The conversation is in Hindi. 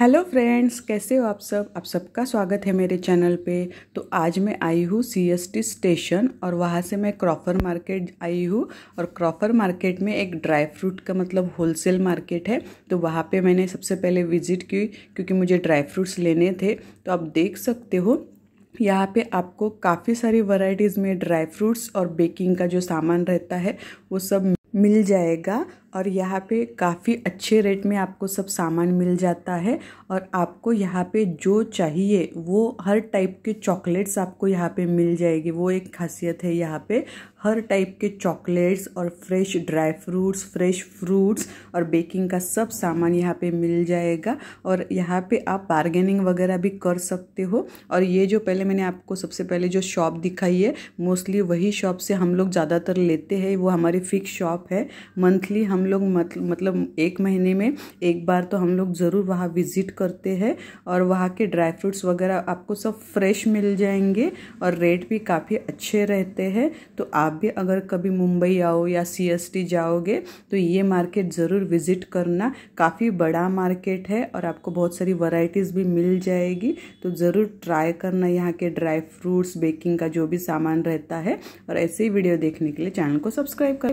हेलो फ्रेंड्स कैसे हो आप सब आप सबका स्वागत है मेरे चैनल पे तो आज मैं आई हूँ सीएसटी स्टेशन और वहाँ से मैं क्रॉफर मार्केट आई हूँ और क्रॉफर मार्केट में एक ड्राई फ्रूट का मतलब होलसेल मार्केट है तो वहाँ पे मैंने सबसे पहले विज़िट की क्योंकि मुझे ड्राई फ्रूट्स लेने थे तो आप देख सकते हो यहाँ पे आपको काफ़ी सारी वराइटीज़ में ड्राई फ्रूट्स और बेकिंग का जो सामान रहता है वो सब मिल जाएगा और यहाँ पे काफ़ी अच्छे रेट में आपको सब सामान मिल जाता है और आपको यहाँ पे जो चाहिए वो हर टाइप के चॉकलेट्स आपको यहाँ पे मिल जाएगी वो एक खासियत है यहाँ पे हर टाइप के चॉकलेट्स और fresh dry fruits fresh fruits और बेकिंग का सब सामान यहाँ पे मिल जाएगा और यहाँ पे आप बार्गेनिंग वगैरह भी कर सकते हो और ये जो पहले मैंने आपको सबसे पहले जो शॉप दिखाई है मोस्टली वही शॉप से हम लोग ज़्यादातर लेते हैं वो हमारी फिक्स शॉप है मंथली हम हम लोग मत, मतलब एक महीने में एक बार तो हम लोग ज़रूर वहाँ विज़िट करते हैं और वहाँ के ड्राई फ्रूट्स वगैरह आपको सब फ्रेश मिल जाएंगे और रेट भी काफ़ी अच्छे रहते हैं तो आप भी अगर कभी मुंबई आओ या सी जाओगे तो ये मार्केट ज़रूर विज़िट करना काफ़ी बड़ा मार्केट है और आपको बहुत सारी वराइटीज भी मिल जाएगी तो ज़रूर ट्राई करना यहाँ के ड्राई फ्रूट्स बेकिंग का जो भी सामान रहता है और ऐसे ही वीडियो देखने के लिए चैनल को सब्सक्राइब करें